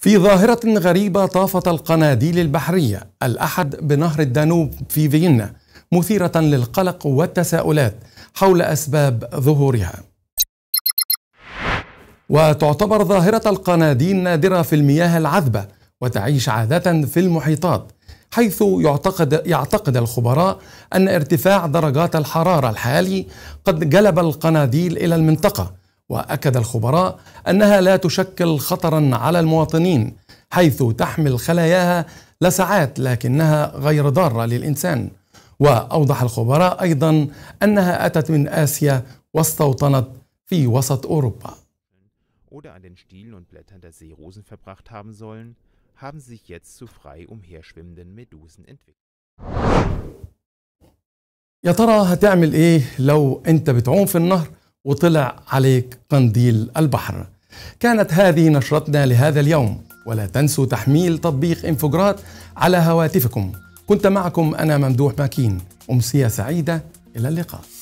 في ظاهرة غريبة طافت القناديل البحرية الأحد بنهر الدانوب في فيينا مثيرة للقلق والتساؤلات حول أسباب ظهورها. وتعتبر ظاهرة القناديل نادرة في المياه العذبة وتعيش عادة في المحيطات حيث يعتقد يعتقد الخبراء أن ارتفاع درجات الحرارة الحالي قد جلب القناديل إلى المنطقة واكد الخبراء انها لا تشكل خطرا على المواطنين حيث تحمل خلاياها لسعات لكنها غير ضاره للانسان واوضح الخبراء ايضا انها اتت من اسيا واستوطنت في وسط اوروبا oder an den Stielen und Blättern der Seerosen verbracht haben sollen, haben sich jetzt zu frei umherschwimmenden Medusen entwickelt. يا ترى هتعمل ايه لو انت بتعوم في النهر وطلع عليك قنديل البحر كانت هذه نشرتنا لهذا اليوم ولا تنسوا تحميل تطبيق انفجرات على هواتفكم كنت معكم أنا ممدوح ماكين أمسية سعيدة إلى اللقاء